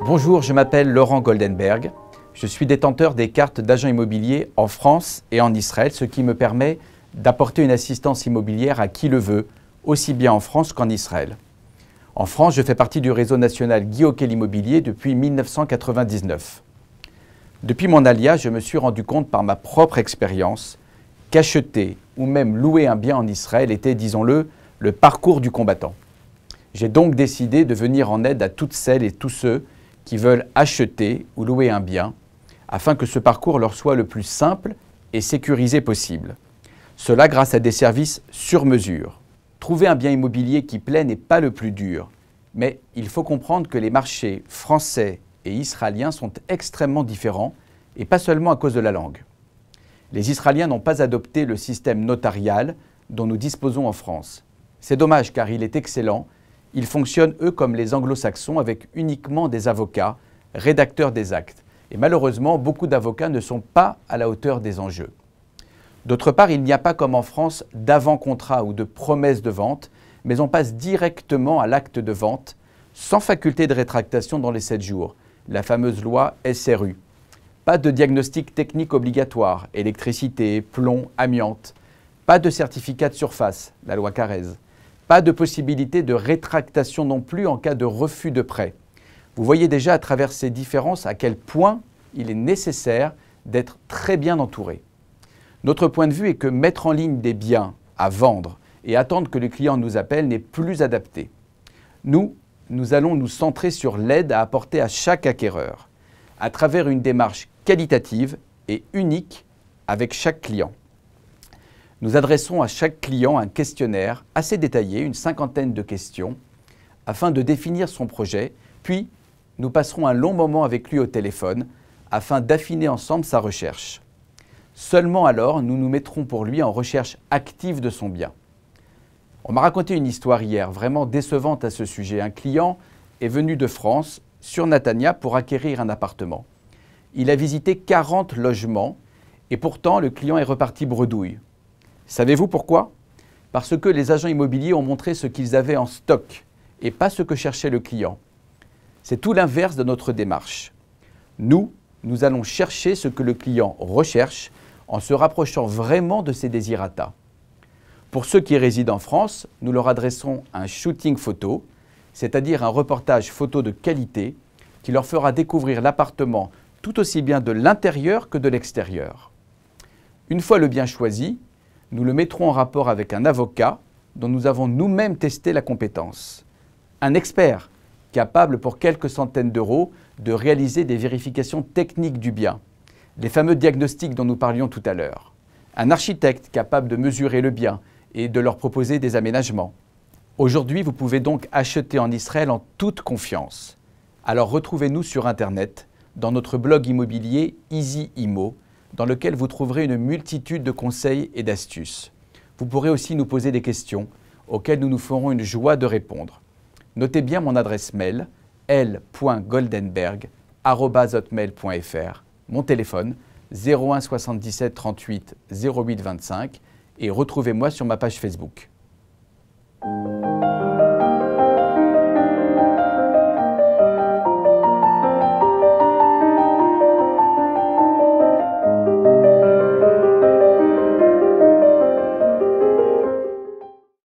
Bonjour, je m'appelle Laurent Goldenberg. Je suis détenteur des cartes d'agents immobiliers en France et en Israël, ce qui me permet d'apporter une assistance immobilière à qui le veut, aussi bien en France qu'en Israël. En France, je fais partie du réseau national Guy Hockey Immobilier depuis 1999. Depuis mon alias, je me suis rendu compte par ma propre expérience qu'acheter ou même louer un bien en Israël était, disons-le, le parcours du combattant. J'ai donc décidé de venir en aide à toutes celles et tous ceux qui veulent acheter ou louer un bien, afin que ce parcours leur soit le plus simple et sécurisé possible. Cela grâce à des services sur mesure. Trouver un bien immobilier qui plaît n'est pas le plus dur, mais il faut comprendre que les marchés français et israéliens sont extrêmement différents, et pas seulement à cause de la langue. Les Israéliens n'ont pas adopté le système notarial dont nous disposons en France. C'est dommage car il est excellent ils fonctionnent, eux, comme les anglo-saxons, avec uniquement des avocats, rédacteurs des actes. Et malheureusement, beaucoup d'avocats ne sont pas à la hauteur des enjeux. D'autre part, il n'y a pas, comme en France, d'avant-contrat ou de promesse de vente, mais on passe directement à l'acte de vente, sans faculté de rétractation dans les 7 jours, la fameuse loi SRU. Pas de diagnostic technique obligatoire, électricité, plomb, amiante. Pas de certificat de surface, la loi Carrez. Pas de possibilité de rétractation non plus en cas de refus de prêt. Vous voyez déjà à travers ces différences à quel point il est nécessaire d'être très bien entouré. Notre point de vue est que mettre en ligne des biens à vendre et attendre que le client nous appelle n'est plus adapté. Nous, nous allons nous centrer sur l'aide à apporter à chaque acquéreur, à travers une démarche qualitative et unique avec chaque client nous adressons à chaque client un questionnaire assez détaillé, une cinquantaine de questions, afin de définir son projet, puis nous passerons un long moment avec lui au téléphone afin d'affiner ensemble sa recherche. Seulement alors, nous nous mettrons pour lui en recherche active de son bien. On m'a raconté une histoire hier, vraiment décevante à ce sujet. Un client est venu de France, sur Natania, pour acquérir un appartement. Il a visité 40 logements et pourtant le client est reparti bredouille. Savez-vous pourquoi Parce que les agents immobiliers ont montré ce qu'ils avaient en stock et pas ce que cherchait le client. C'est tout l'inverse de notre démarche. Nous, nous allons chercher ce que le client recherche en se rapprochant vraiment de ses désirata. Pour ceux qui résident en France, nous leur adressons un shooting photo, c'est-à-dire un reportage photo de qualité qui leur fera découvrir l'appartement tout aussi bien de l'intérieur que de l'extérieur. Une fois le bien choisi, nous le mettrons en rapport avec un avocat dont nous avons nous-mêmes testé la compétence. Un expert capable pour quelques centaines d'euros de réaliser des vérifications techniques du bien, les fameux diagnostics dont nous parlions tout à l'heure. Un architecte capable de mesurer le bien et de leur proposer des aménagements. Aujourd'hui, vous pouvez donc acheter en Israël en toute confiance. Alors retrouvez-nous sur Internet, dans notre blog immobilier Easy Imo, dans lequel vous trouverez une multitude de conseils et d'astuces. Vous pourrez aussi nous poser des questions auxquelles nous nous ferons une joie de répondre. Notez bien mon adresse mail l.goldenberg@hotmail.fr, mon téléphone 01 77 38 08 25 et retrouvez-moi sur ma page Facebook.